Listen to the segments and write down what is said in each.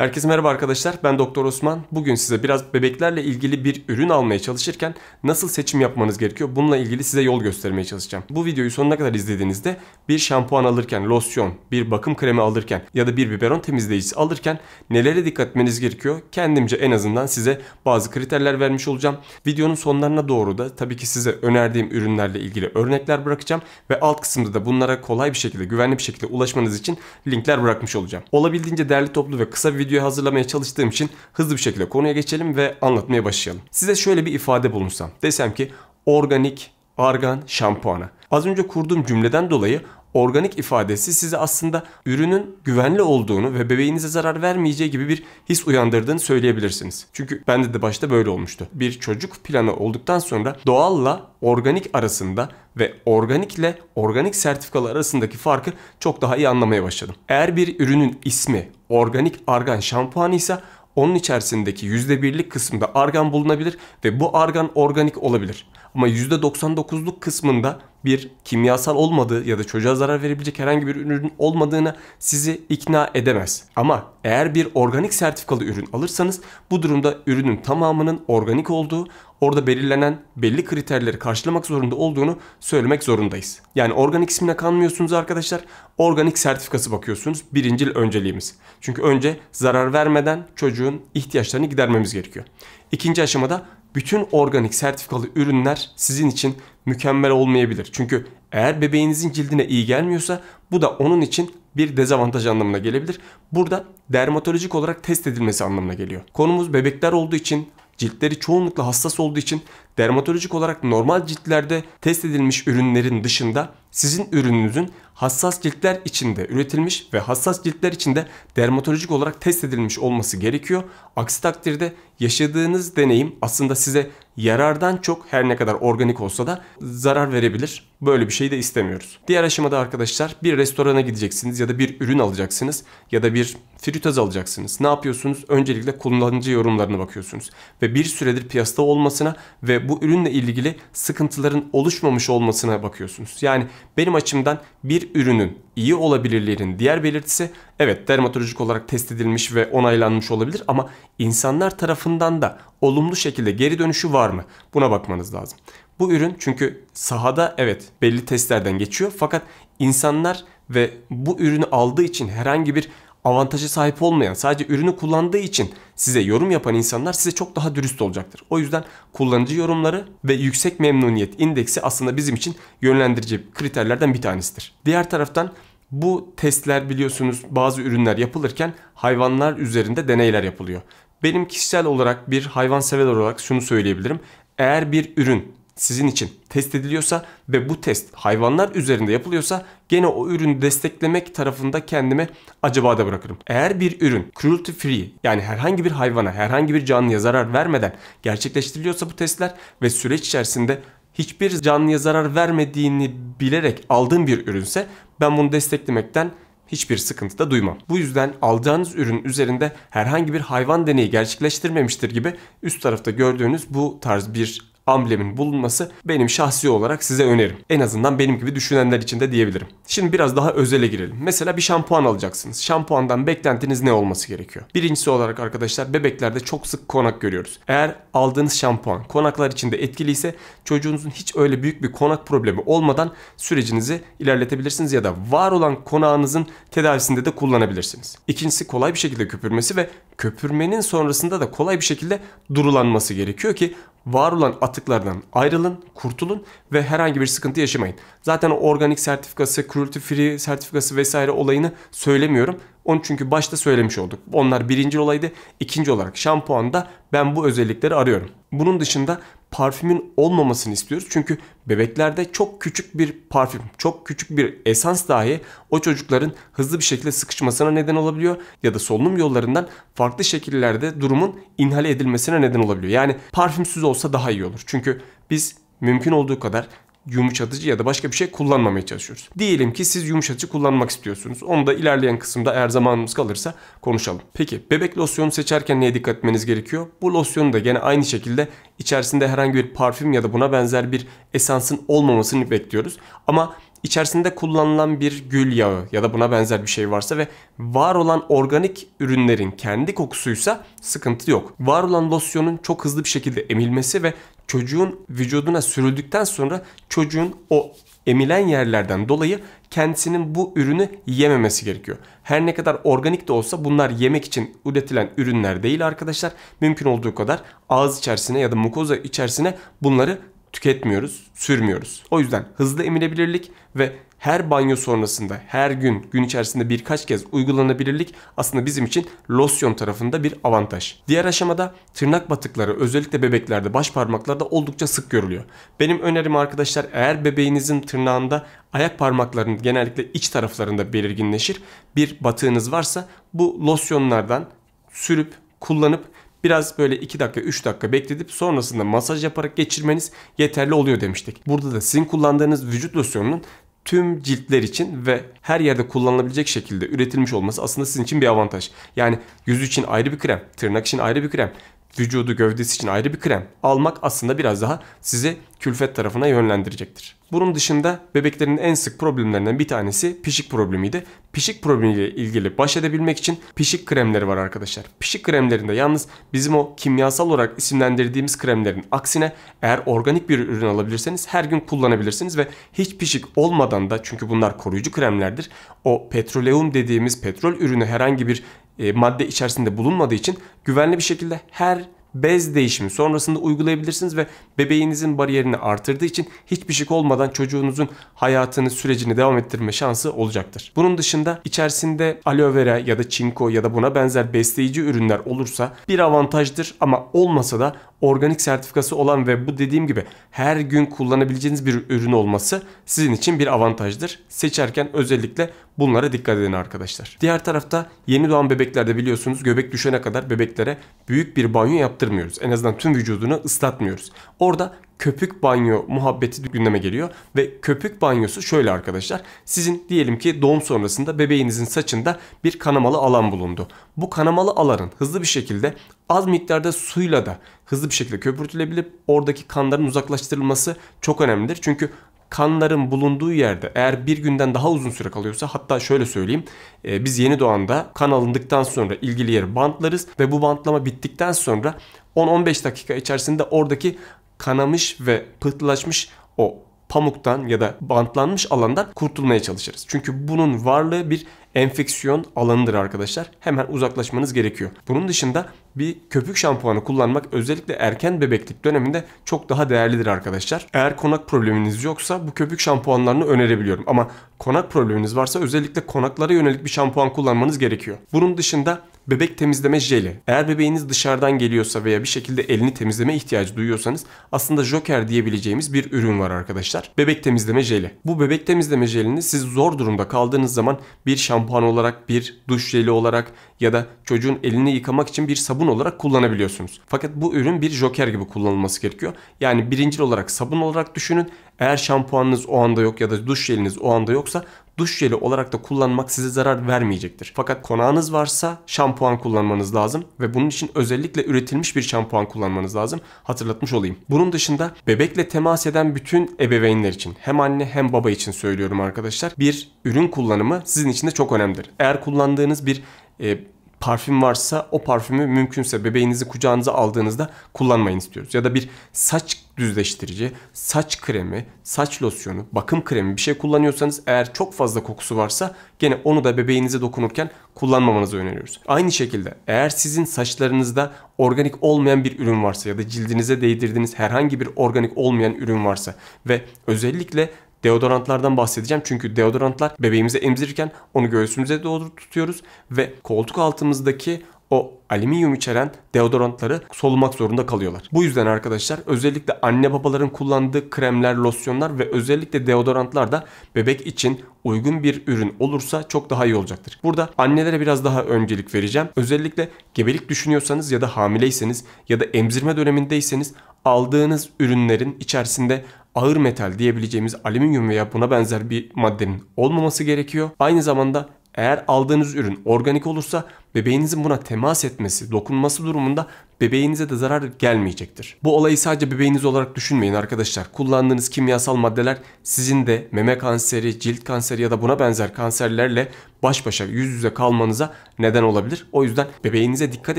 Herkese merhaba arkadaşlar. Ben Doktor Osman. Bugün size biraz bebeklerle ilgili bir ürün almaya çalışırken nasıl seçim yapmanız gerekiyor? Bununla ilgili size yol göstermeye çalışacağım. Bu videoyu sonuna kadar izlediğinizde bir şampuan alırken, losyon, bir bakım kremi alırken ya da bir biberon temizleyicisi alırken nelere dikkat etmeniz gerekiyor? Kendimce en azından size bazı kriterler vermiş olacağım. Videonun sonlarına doğru da tabii ki size önerdiğim ürünlerle ilgili örnekler bırakacağım ve alt kısımda da bunlara kolay bir şekilde, güvenli bir şekilde ulaşmanız için linkler bırakmış olacağım. Olabildiğince derli toplu ve kısa bir video videoyu hazırlamaya çalıştığım için hızlı bir şekilde konuya geçelim ve anlatmaya başlayalım. Size şöyle bir ifade bulunsam. Desem ki organik argan şampuanı. Az önce kurduğum cümleden dolayı organik ifadesi size aslında ürünün güvenli olduğunu ve bebeğinize zarar vermeyeceği gibi bir his uyandırdığını söyleyebilirsiniz. Çünkü bende de başta böyle olmuştu. Bir çocuk planı olduktan sonra doğalla organik arasında ve organikle organik sertifikalar arasındaki farkı çok daha iyi anlamaya başladım. Eğer bir ürünün ismi organik argan şampuanı ise onun içerisindeki %1'lik kısımda argan bulunabilir ve bu argan organik olabilir. Ama %99'luk kısmında bir kimyasal olmadığı ya da çocuğa zarar verebilecek herhangi bir ürün olmadığına sizi ikna edemez. Ama eğer bir organik sertifikalı ürün alırsanız bu durumda ürünün tamamının organik olduğu, orada belirlenen belli kriterleri karşılamak zorunda olduğunu söylemek zorundayız. Yani organik ismine kanmıyorsunuz arkadaşlar. Organik sertifikası bakıyorsunuz. Birincil önceliğimiz. Çünkü önce zarar vermeden çocuğun ihtiyaçlarını gidermemiz gerekiyor. İkinci aşamada bütün organik sertifikalı ürünler sizin için mükemmel olmayabilir. Çünkü eğer bebeğinizin cildine iyi gelmiyorsa bu da onun için bir dezavantaj anlamına gelebilir. Burada dermatolojik olarak test edilmesi anlamına geliyor. Konumuz bebekler olduğu için ciltleri çoğunlukla hassas olduğu için dermatolojik olarak normal ciltlerde test edilmiş ürünlerin dışında sizin ürününüzün hassas ciltler içinde üretilmiş ve hassas ciltler içinde dermatolojik olarak test edilmiş olması gerekiyor. Aksi takdirde yaşadığınız deneyim aslında size yarardan çok her ne kadar organik olsa da zarar verebilir. Böyle bir şey de istemiyoruz. Diğer aşamada arkadaşlar bir restorana gideceksiniz ya da bir ürün alacaksınız ya da bir fritöz alacaksınız. Ne yapıyorsunuz? Öncelikle kullanıcı yorumlarına bakıyorsunuz ve bir süredir piyasada olmasına ve bu ürünle ilgili sıkıntıların oluşmamış olmasına bakıyorsunuz. Yani benim açımdan bir ürünün iyi olabilirlerin diğer belirtisi evet dermatolojik olarak test edilmiş ve onaylanmış olabilir ama insanlar tarafından da olumlu şekilde geri dönüşü var mı? Buna bakmanız lazım. Bu ürün çünkü sahada evet belli testlerden geçiyor fakat insanlar ve bu ürünü aldığı için herhangi bir avantaja sahip olmayan sadece ürünü kullandığı için size yorum yapan insanlar size çok daha dürüst olacaktır. O yüzden kullanıcı yorumları ve yüksek memnuniyet indeksi aslında bizim için yönlendirici kriterlerden bir tanesidir. Diğer taraftan bu testler biliyorsunuz bazı ürünler yapılırken hayvanlar üzerinde deneyler yapılıyor. Benim kişisel olarak bir hayvan hayvansever olarak şunu söyleyebilirim. Eğer bir ürün sizin için test ediliyorsa ve bu test hayvanlar üzerinde yapılıyorsa gene o ürünü desteklemek tarafında kendimi acaba da bırakırım. Eğer bir ürün cruelty free yani herhangi bir hayvana herhangi bir canlıya zarar vermeden gerçekleştiriliyorsa bu testler ve süreç içerisinde hiçbir canlıya zarar vermediğini bilerek aldığım bir ürünse ben bunu desteklemekten hiçbir sıkıntı da duymam. Bu yüzden alacağınız ürün üzerinde herhangi bir hayvan deneyi gerçekleştirmemiştir gibi üst tarafta gördüğünüz bu tarz bir amblemin bulunması benim şahsi olarak size önerim. En azından benim gibi düşünenler için de diyebilirim. Şimdi biraz daha özele girelim. Mesela bir şampuan alacaksınız. Şampuandan beklentiniz ne olması gerekiyor? Birincisi olarak arkadaşlar bebeklerde çok sık konak görüyoruz. Eğer aldığınız şampuan konaklar içinde etkiliyse çocuğunuzun hiç öyle büyük bir konak problemi olmadan sürecinizi ilerletebilirsiniz ya da var olan konağınızın tedavisinde de kullanabilirsiniz. İkincisi kolay bir şekilde köpürmesi ve köpürmenin sonrasında da kolay bir şekilde durulanması gerekiyor ki var olan atıklardan ayrılın, kurtulun ve herhangi bir sıkıntı yaşamayın. Zaten organik sertifikası, cruelty free sertifikası vesaire olayını söylemiyorum. Onu çünkü başta söylemiş olduk. Onlar birinci olaydı. İkinci olarak şampuanda ben bu özellikleri arıyorum. Bunun dışında parfümün olmamasını istiyoruz. Çünkü bebeklerde çok küçük bir parfüm, çok küçük bir esans dahi o çocukların hızlı bir şekilde sıkışmasına neden olabiliyor ya da solunum yollarından farklı şekillerde durumun inhale edilmesine neden olabiliyor. Yani parfümsüz olsa daha iyi olur. Çünkü biz mümkün olduğu kadar yumuşatıcı ya da başka bir şey kullanmamaya çalışıyoruz. Diyelim ki siz yumuşatıcı kullanmak istiyorsunuz. Onu da ilerleyen kısımda eğer zamanımız kalırsa konuşalım. Peki bebek losyonu seçerken neye dikkat etmeniz gerekiyor? Bu losyonu da gene aynı şekilde içerisinde herhangi bir parfüm ya da buna benzer bir esansın olmamasını bekliyoruz. Ama içerisinde kullanılan bir gül yağı ya da buna benzer bir şey varsa ve var olan organik ürünlerin kendi kokusuysa sıkıntı yok. Var olan losyonun çok hızlı bir şekilde emilmesi ve çocuğun vücuduna sürüldükten sonra çocuğun o emilen yerlerden dolayı kendisinin bu ürünü yememesi gerekiyor. Her ne kadar organik de olsa bunlar yemek için üretilen ürünler değil arkadaşlar. Mümkün olduğu kadar ağız içerisine ya da mukoza içerisine bunları tüketmiyoruz, sürmüyoruz. O yüzden hızlı emilebilirlik ve her banyo sonrasında her gün gün içerisinde birkaç kez uygulanabilirlik aslında bizim için losyon tarafında bir avantaj. Diğer aşamada tırnak batıkları özellikle bebeklerde baş parmaklarda oldukça sık görülüyor. Benim önerim arkadaşlar eğer bebeğinizin tırnağında ayak parmaklarının genellikle iç taraflarında belirginleşir bir batığınız varsa bu losyonlardan sürüp kullanıp Biraz böyle 2 dakika 3 dakika bekletip sonrasında masaj yaparak geçirmeniz yeterli oluyor demiştik. Burada da sizin kullandığınız vücut losyonunun tüm ciltler için ve her yerde kullanılabilecek şekilde üretilmiş olması aslında sizin için bir avantaj. Yani yüz için ayrı bir krem, tırnak için ayrı bir krem, vücudu gövdesi için ayrı bir krem almak aslında biraz daha sizi külfet tarafına yönlendirecektir. Bunun dışında bebeklerin en sık problemlerinden bir tanesi pişik problemiydi. Pişik problemiyle ilgili baş edebilmek için pişik kremleri var arkadaşlar. Pişik kremlerinde yalnız bizim o kimyasal olarak isimlendirdiğimiz kremlerin aksine eğer organik bir ürün alabilirseniz her gün kullanabilirsiniz ve hiç pişik olmadan da çünkü bunlar koruyucu kremlerdir. O petroleum dediğimiz petrol ürünü herhangi bir e, madde içerisinde bulunmadığı için güvenli bir şekilde her bez değişimi sonrasında uygulayabilirsiniz ve bebeğinizin bariyerini artırdığı için hiçbir şey olmadan çocuğunuzun hayatını, sürecini devam ettirme şansı olacaktır. Bunun dışında içerisinde aloe vera ya da çinko ya da buna benzer besleyici ürünler olursa bir avantajdır ama olmasa da organik sertifikası olan ve bu dediğim gibi her gün kullanabileceğiniz bir ürün olması sizin için bir avantajdır. Seçerken özellikle bunlara dikkat edin arkadaşlar. Diğer tarafta yeni doğan bebeklerde biliyorsunuz göbek düşene kadar bebeklere büyük bir banyo yaptırmıyoruz. En azından tüm vücudunu ıslatmıyoruz. Orada köpük banyo muhabbeti gündeme geliyor. Ve köpük banyosu şöyle arkadaşlar. Sizin diyelim ki doğum sonrasında bebeğinizin saçında bir kanamalı alan bulundu. Bu kanamalı alanın hızlı bir şekilde az miktarda suyla da hızlı bir şekilde köpürtülebilip oradaki kanların uzaklaştırılması çok önemlidir. Çünkü kanların bulunduğu yerde eğer bir günden daha uzun süre kalıyorsa hatta şöyle söyleyeyim e, biz yeni doğanda kan alındıktan sonra ilgili yeri bantlarız ve bu bantlama bittikten sonra 10-15 dakika içerisinde oradaki kanamış ve pıhtılaşmış o pamuktan ya da bantlanmış alandan kurtulmaya çalışırız. Çünkü bunun varlığı bir enfeksiyon alanıdır arkadaşlar. Hemen uzaklaşmanız gerekiyor. Bunun dışında bir köpük şampuanı kullanmak özellikle erken bebeklik döneminde çok daha değerlidir arkadaşlar. Eğer konak probleminiz yoksa bu köpük şampuanlarını önerebiliyorum. Ama konak probleminiz varsa özellikle konaklara yönelik bir şampuan kullanmanız gerekiyor. Bunun dışında bebek temizleme jeli. Eğer bebeğiniz dışarıdan geliyorsa veya bir şekilde elini temizleme ihtiyacı duyuyorsanız aslında Joker diyebileceğimiz bir ürün var arkadaşlar. Bebek temizleme jeli. Bu bebek temizleme jelini siz zor durumda kaldığınız zaman bir şampuan olarak, bir duş jeli olarak ya da çocuğun elini yıkamak için bir sabun olarak kullanabiliyorsunuz. Fakat bu ürün bir Joker gibi kullanılması gerekiyor. Yani birincil olarak sabun olarak düşünün. Eğer şampuanınız o anda yok ya da duş jeliniz o anda yoksa duş jeli olarak da kullanmak size zarar vermeyecektir. Fakat konağınız varsa şampuan kullanmanız lazım ve bunun için özellikle üretilmiş bir şampuan kullanmanız lazım. Hatırlatmış olayım. Bunun dışında bebekle temas eden bütün ebeveynler için hem anne hem baba için söylüyorum arkadaşlar. Bir ürün kullanımı sizin için de çok önemlidir. Eğer kullandığınız bir e, parfüm varsa o parfümü mümkünse bebeğinizi kucağınıza aldığınızda kullanmayın istiyoruz. Ya da bir saç düzleştirici, saç kremi, saç losyonu, bakım kremi bir şey kullanıyorsanız eğer çok fazla kokusu varsa gene onu da bebeğinize dokunurken kullanmamanızı öneriyoruz. Aynı şekilde eğer sizin saçlarınızda organik olmayan bir ürün varsa ya da cildinize değdirdiğiniz herhangi bir organik olmayan ürün varsa ve özellikle Deodorantlardan bahsedeceğim çünkü deodorantlar bebeğimizi emzirirken onu göğsümüze doğru tutuyoruz ve koltuk altımızdaki o alüminyum içeren deodorantları solumak zorunda kalıyorlar. Bu yüzden arkadaşlar özellikle anne babaların kullandığı kremler, losyonlar ve özellikle deodorantlar da bebek için uygun bir ürün olursa çok daha iyi olacaktır. Burada annelere biraz daha öncelik vereceğim. Özellikle gebelik düşünüyorsanız ya da hamileyseniz ya da emzirme dönemindeyseniz aldığınız ürünlerin içerisinde ağır metal diyebileceğimiz alüminyum veya buna benzer bir maddenin olmaması gerekiyor. Aynı zamanda eğer aldığınız ürün organik olursa bebeğinizin buna temas etmesi, dokunması durumunda bebeğinize de zarar gelmeyecektir. Bu olayı sadece bebeğiniz olarak düşünmeyin arkadaşlar. Kullandığınız kimyasal maddeler sizin de meme kanseri, cilt kanseri ya da buna benzer kanserlerle baş başa yüz yüze kalmanıza neden olabilir. O yüzden bebeğinize dikkat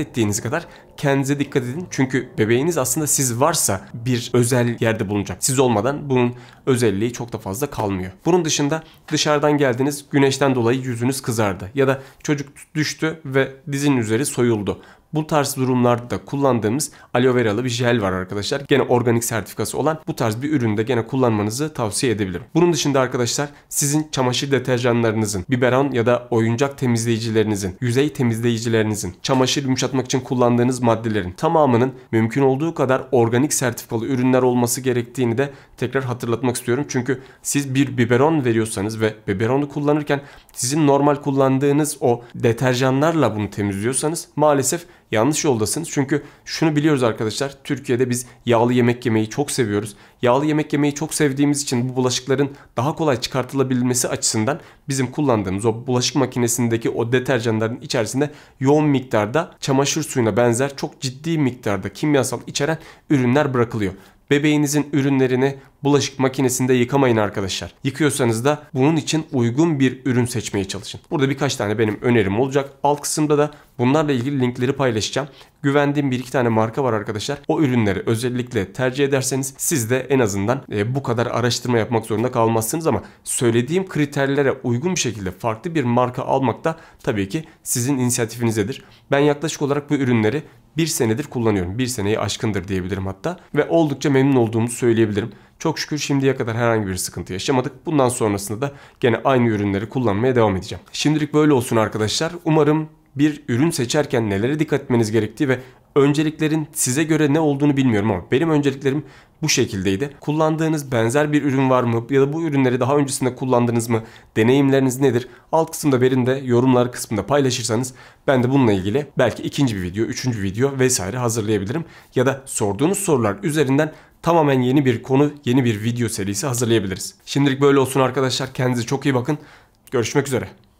ettiğiniz kadar kendinize dikkat edin. Çünkü bebeğiniz aslında siz varsa bir özel yerde bulunacak. Siz olmadan bunun özelliği çok da fazla kalmıyor. Bunun dışında dışarıdan geldiniz güneşten dolayı yüzünüz kızardı ya da çocuk düştü ve dizin üzeri soyuldu. Bu tarz durumlarda da kullandığımız aloe veralı bir jel var arkadaşlar. Gene organik sertifikası olan bu tarz bir üründe gene kullanmanızı tavsiye edebilirim. Bunun dışında arkadaşlar sizin çamaşır deterjanlarınızın, biberon ya da oyuncak temizleyicilerinizin, yüzey temizleyicilerinizin, çamaşır yumuşatmak için kullandığınız maddelerin tamamının mümkün olduğu kadar organik sertifikalı ürünler olması gerektiğini de tekrar hatırlatmak istiyorum. Çünkü siz bir biberon veriyorsanız ve biberonu kullanırken sizin normal kullandığınız o deterjanlarla bunu temizliyorsanız maalesef Yanlış yoldasınız. Çünkü şunu biliyoruz arkadaşlar. Türkiye'de biz yağlı yemek yemeyi çok seviyoruz. Yağlı yemek yemeyi çok sevdiğimiz için bu bulaşıkların daha kolay çıkartılabilmesi açısından bizim kullandığımız o bulaşık makinesindeki o deterjanların içerisinde yoğun miktarda çamaşır suyuna benzer çok ciddi miktarda kimyasal içeren ürünler bırakılıyor bebeğinizin ürünlerini bulaşık makinesinde yıkamayın arkadaşlar. Yıkıyorsanız da bunun için uygun bir ürün seçmeye çalışın. Burada birkaç tane benim önerim olacak. Alt kısımda da bunlarla ilgili linkleri paylaşacağım. Güvendiğim bir iki tane marka var arkadaşlar. O ürünleri özellikle tercih ederseniz siz de en azından e, bu kadar araştırma yapmak zorunda kalmazsınız ama söylediğim kriterlere uygun bir şekilde farklı bir marka almak da tabii ki sizin inisiyatifinizdedir. Ben yaklaşık olarak bu ürünleri bir senedir kullanıyorum. Bir seneyi aşkındır diyebilirim hatta. Ve oldukça memnun olduğumu söyleyebilirim. Çok şükür şimdiye kadar herhangi bir sıkıntı yaşamadık. Bundan sonrasında da gene aynı ürünleri kullanmaya devam edeceğim. Şimdilik böyle olsun arkadaşlar. Umarım bir ürün seçerken nelere dikkat etmeniz gerektiği ve önceliklerin size göre ne olduğunu bilmiyorum ama benim önceliklerim bu şekildeydi. Kullandığınız benzer bir ürün var mı? Ya da bu ürünleri daha öncesinde kullandınız mı? Deneyimleriniz nedir? Alt kısımda verin de yorumlar kısmında paylaşırsanız ben de bununla ilgili belki ikinci bir video, üçüncü video vesaire hazırlayabilirim. Ya da sorduğunuz sorular üzerinden tamamen yeni bir konu, yeni bir video serisi hazırlayabiliriz. Şimdilik böyle olsun arkadaşlar. Kendinize çok iyi bakın. Görüşmek üzere.